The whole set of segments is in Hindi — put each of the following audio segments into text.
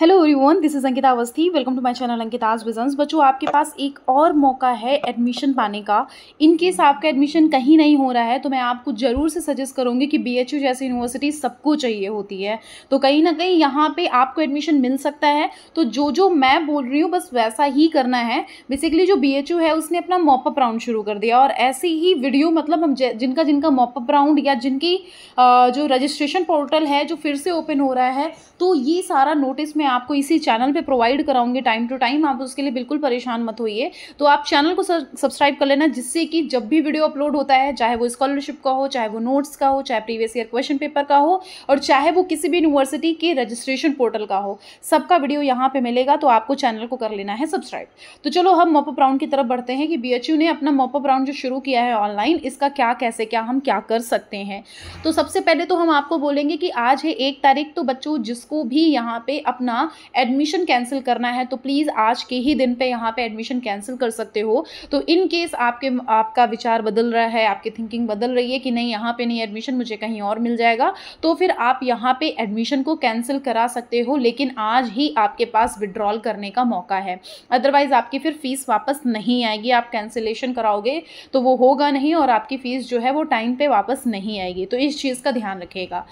hello everyone this is Ankita Awasthi welcome to my channel Ankita's visions बच्चों आपके पास एक और मौका है एडमिशन पाने का इन केस आपका एडमिशन कहीं नहीं हो रहा है तो मैं आपको ज़रूर से सजेस्ट करूँगी कि बीएचयू जैसी यूनिवर्सिटी सबको चाहिए होती है तो कहीं ना कहीं यहाँ पे आपको एडमिशन मिल सकता है तो जो जो मैं बोल रही हूँ बस वैसा ही करना है बेसिकली जो बी है उसने अपना मॉपअप राउंड शुरू कर दिया और ऐसी ही वीडियो मतलब हम जिनका जिनका मॉपअप राउंड या जिनकी जो रजिस्ट्रेशन पोर्टल है जो फिर से ओपन हो रहा है तो ये सारा नोटिस में मैं आपको इसी चैनल पे प्रोवाइड कराऊंगी टाइम टू टाइम आप उसके लिए बिल्कुल परेशान मत होइए तो आप चैनल को सब्सक्राइब कर लेना जिससे कि जब भी वीडियो अपलोड होता है चाहे वो स्कॉलरशिप का हो चाहे वो नोट्स का हो चाहे प्रीवियस ईयर क्वेश्चन पेपर का हो और चाहे वो किसी भी यूनिवर्सिटी के रजिस्ट्रेशन पोर्टल का हो सबका वीडियो यहाँ पर मिलेगा तो आपको चैनल को कर लेना है सब्सक्राइब तो चलो हम मॉपअप राउंड की तरफ बढ़ते हैं कि बी ने अपना मॉपअप राउंड जो शुरू किया है ऑनलाइन इसका क्या कैसे क्या हम क्या कर सकते हैं तो सबसे पहले तो हम आपको बोलेंगे कि आज है एक तारीख तो बच्चों जिसको भी यहाँ पे अपना अपना एडमिशन कैंसिल करना है तो प्लीज़ आज के ही दिन पे यहाँ पे एडमिशन कैंसिल कर सकते हो तो इन केस आपके आपका विचार बदल रहा है आपकी थिंकिंग बदल रही है कि नहीं यहाँ पे नहीं एडमिशन मुझे कहीं और मिल जाएगा तो फिर आप यहाँ पे एडमिशन को कैंसिल करा सकते हो लेकिन आज ही आपके पास विड्रॉल करने का मौका है अदरवाइज़ आपकी फिर फ़ीस वापस नहीं आएगी आप कैंसिलेशन कराओगे तो वो होगा नहीं और आपकी फ़ीस जो है वो टाइम पर वापस नहीं आएगी तो इस चीज़ का ध्यान रखेगा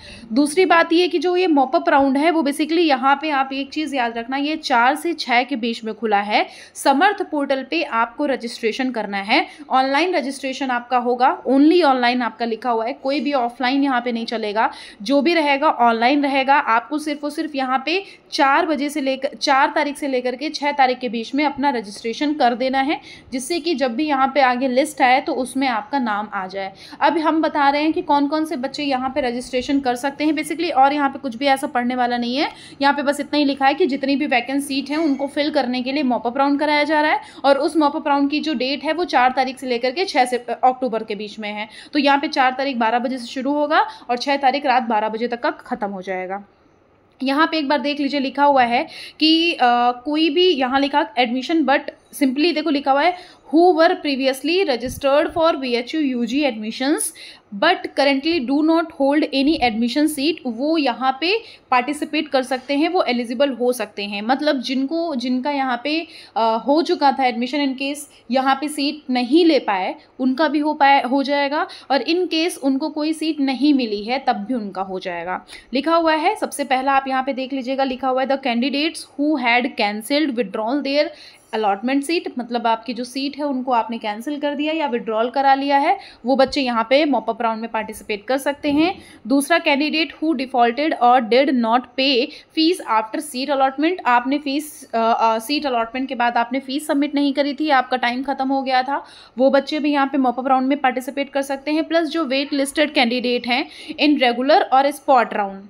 दूसरी बात यह कि जो ये मॉपअप राउंड है वो बेसिकली यहाँ पर आप एक चीज़ याद रखना ये चार से छह के बीच में खुला है समर्थ पोर्टल पे आपको रजिस्ट्रेशन करना है ऑनलाइन रजिस्ट्रेशन आपका होगा ओनली ऑनलाइन आपका लिखा हुआ है कोई भी ऑफलाइन यहाँ पे नहीं चलेगा जो भी रहेगा ऑनलाइन रहेगा आपको सिर्फ और सिर्फ यहाँ पे चार बजे से लेकर चार तारीख से लेकर के छह तारीख के बीच में अपना रजिस्ट्रेशन कर देना है जिससे कि जब भी यहाँ पे आगे लिस्ट आए तो उसमें आपका नाम आ जाए अब हम बता रहे हैं कि कौन कौन से बच्चे यहाँ पे रजिस्ट्रेशन कर सकते हैं बेसिकली और यहाँ पे कुछ भी ऐसा पढ़ने वाला नहीं है यहाँ पे बस इतना ही ही लिखा है कि जितनी भी वैकेंसी सीट हैं उनको फिल करने के लिए मॉपअप राउंड कराया जा रहा है और उस मॉपअप राउंड की जो डेट है वो चार तारीख से लेकर के छः से अक्टूबर के बीच में है तो यहाँ पर चार तारीख बारह बजे से शुरू होगा और छः तारीख रात बारह बजे तक का ख़त्म हो जाएगा यहाँ पे एक बार देख लीजिए लिखा हुआ है कि आ, कोई भी यहाँ लिखा एडमिशन बट सिंपली देखो लिखा हुआ है who were previously registered for B H U U G admissions but currently do not hold any admission seat वो यहाँ पे पार्टिसिपेट कर सकते हैं वो एलिजिबल हो सकते हैं मतलब जिनको जिनका यहाँ पे आ, हो चुका था एडमिशन इन केस यहाँ पे सीट नहीं ले पाए उनका भी हो पाए हो जाएगा और इन केस उनको कोई सीट नहीं मिली है तब भी उनका हो जाएगा लिखा हुआ है सबसे पहला आप यहाँ पे देख लीजिएगा लिखा हुआ है the candidates who had cancelled withdrawal their allotment seat मतलब आपकी जो सीट है उनको आपने कैंसिल कर दिया या विड्रॉल करा लिया है वो बच्चे यहाँ पे मॉपअप राउंड में पार्टिसिपेट कर सकते हैं दूसरा कैंडिडेट हु डिफॉल्टेड और did not pay fees after seat allotment आपने फीस सीट अलॉटमेंट के बाद आपने फीस सबमिट नहीं करी थी आपका टाइम खत्म हो गया था वो बच्चे भी यहाँ पे मॉपअप राउंड में पार्टिसिपेट कर सकते हैं प्लस जो वेट लिस्टेड कैंडिडेट हैं इन रेगुलर और स्पॉट राउंड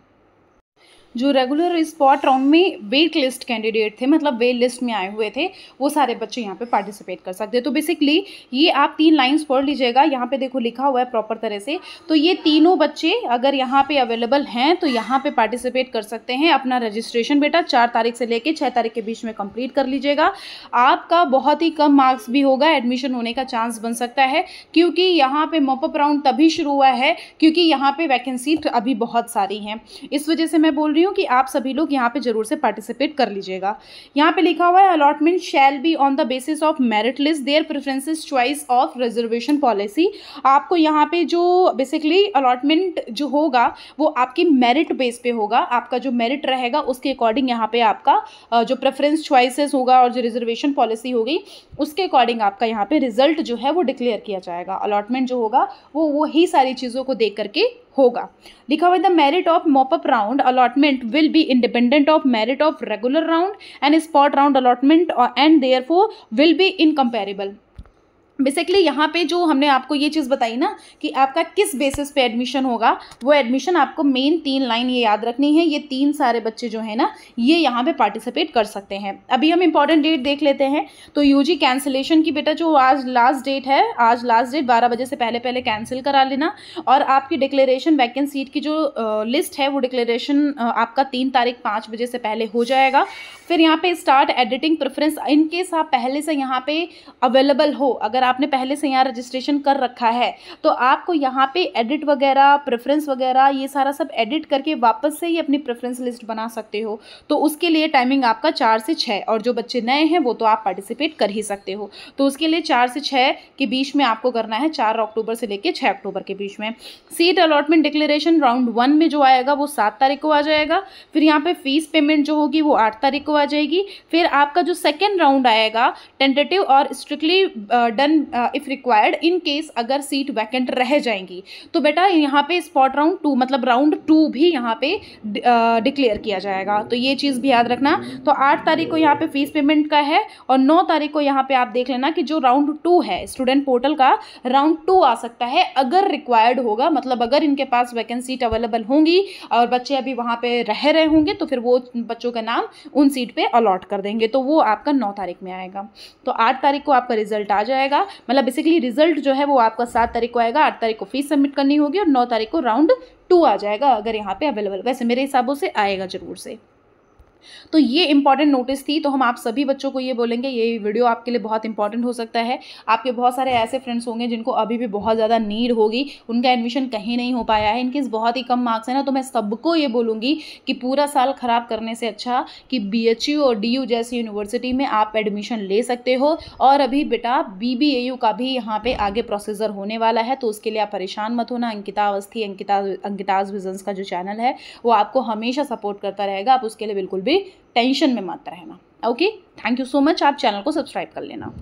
जो रेगुलर स्पॉट राउंड में वेट लिस्ट कैंडिडेट थे मतलब वेट लिस्ट में आए हुए थे वो सारे बच्चे यहाँ पे पार्टिसिपेट कर सकते हैं तो बेसिकली ये आप तीन लाइन्स पढ़ लीजिएगा यहाँ पे देखो लिखा हुआ है प्रॉपर तरह से तो ये तीनों बच्चे अगर यहाँ पे अवेलेबल हैं तो यहाँ पे पार्टिसिपेट कर सकते हैं अपना रजिस्ट्रेशन बेटा चार तारीख से लेकर छः तारीख के बीच में कंप्लीट कर लीजिएगा आपका बहुत ही कम मार्क्स भी होगा एडमिशन होने का चांस बन सकता है क्योंकि यहाँ पर मोपअप राउंड तभी शुरू हुआ है क्योंकि यहाँ पर वैकेंसी अभी बहुत सारी हैं इस वजह से मैं बोल रही रही हूँ कि आप सभी लोग यहाँ पे जरूर से पार्टिसिपेट कर लीजिएगा यहाँ पे लिखा हुआ है allotment shall be on the basis of merit list their preferences choice of reservation policy आपको यहाँ पे जो बेसिकली अलॉटमेंट जो होगा वो आपकी मेरिट बेस पे होगा आपका जो मेरिट रहेगा उसके अकॉर्डिंग यहाँ पे आपका जो प्रेफरेंस च्वाइसेस होगा और जो रिजर्वेशन पॉलिसी होगी उसके अकॉर्डिंग आपका यहाँ पे रिजल्ट जो है वो डिक्लेयर किया जाएगा अलॉटमेंट जो होगा वो वही सारी चीज़ों को देख करके होगा लिखा हुआ the merit of mop up round allotment will be independent of merit of regular round and spot round allotment and there will be incomparable basically यहाँ पे जो हमने आपको ये चीज़ बताई ना कि आपका किस बेसिस पे एडमिशन होगा वो एडमिशन आपको मेन तीन लाइन ये याद रखनी है ये तीन सारे बच्चे जो है ना ये यहाँ पे पार्टिसिपेट कर सकते हैं अभी हम इंपॉर्टेंट डेट देख लेते हैं तो यूजी कैंसिलेशन की बेटा जो आज लास्ट डेट है आज लास्ट डेट बारह बजे से पहले पहले कैंसिल करा लेना और आपकी डिक्लेरेशन वैकेंट सीट की जो लिस्ट है वो डिक्लेरेशन आपका तीन तारीख पाँच बजे से पहले हो जाएगा फिर यहाँ पर स्टार्ट एडिटिंग प्रेफरेंस इनकेस आप पहले से यहाँ पर अवेलेबल हो अगर आपने पहले से यहाँ रजिस्ट्रेशन कर रखा है तो आपको यहाँ पे एडिट वगैरह प्रेफरेंस वगैरह ये सारा सब एडिट करके वापस से ही अपनी प्रेफरेंस लिस्ट बना सकते हो तो उसके लिए टाइमिंग आपका चार से छः और जो बच्चे नए हैं वो तो आप पार्टिसिपेट कर ही सकते हो तो उसके लिए चार से छः के बीच में आपको करना है चार अक्टूबर से लेकर छः अक्टूबर के बीच में seat allotment declaration round one में जो आएगा वो सात तारीख को आ जाएगा फिर यहाँ पर फीस पेमेंट जो होगी वो आठ तारीख को आ जाएगी फिर आपका जो सेकेंड राउंड आएगा टेंटेटिव और strictly done return if required in case अगर सीट वैकेंट रह जाएंगी तो बेटा यहाँ पे स्पॉट राउंड टू मतलब राउंड टू भी यहाँ पे डिक्लेयर uh, किया जाएगा तो ये चीज़ भी याद रखना तो आठ तारीख को यहाँ पे फीस पेमेंट का है और नौ तारीख को यहाँ पे आप देख लेना कि जो राउंड टू है स्टूडेंट पोर्टल का राउंड टू आ सकता है अगर रिक्वायर्ड होगा मतलब अगर इनके पास वैकेंसी सीट अवेलेबल होंगी और बच्चे अभी वहाँ पर रह रहे होंगे तो फिर वो बच्चों का नाम उन सीट पर अलॉट कर देंगे तो वो आपका नौ तारीख में आएगा तो आठ तारीख को आपका रिजल्ट आ जाएगा आएगा मतलब बेसिकली रिजल्ट जो है वो आपका सात तारीख को आएगा आठ तारीख को फीस सबमिट करनी होगी और नौ तारीख को राउंड टू आ जाएगा अगर यहाँ पे अवेलेबल वैसे मेरे हिसाबों से आएगा जरूर से तो ये इंपॉर्टेंट नोटिस थी तो हम आप सभी बच्चों को ये बोलेंगे ये वीडियो आपके लिए बहुत इंपॉर्टेंट हो सकता है आपके बहुत सारे ऐसे फ्रेंड्स होंगे जिनको अभी भी बहुत ज़्यादा नीड होगी उनका एडमिशन कहीं नहीं हो पाया है इनकेस बहुत ही कम मार्क्स है ना तो मैं सबको ये बोलूँगी कि पूरा साल ख़राब करने से अच्छा कि बी और डी जैसी यूनिवर्सिटी में आप एडमिशन ले सकते हो और अभी बेटा बी का भी यहाँ पर आगे प्रोसीजर होने वाला है तो उसके लिए आप परेशान मत होना अंकिता अवस्थी अंकिता अंकिताज विजन्स का जो चैनल है वो आपको हमेशा सपोर्ट करता रहेगा आप उसके लिए बिल्कुल भी टेंशन में मत रहना okay thank you so much आप चैनल को सब्सक्राइब कर लेना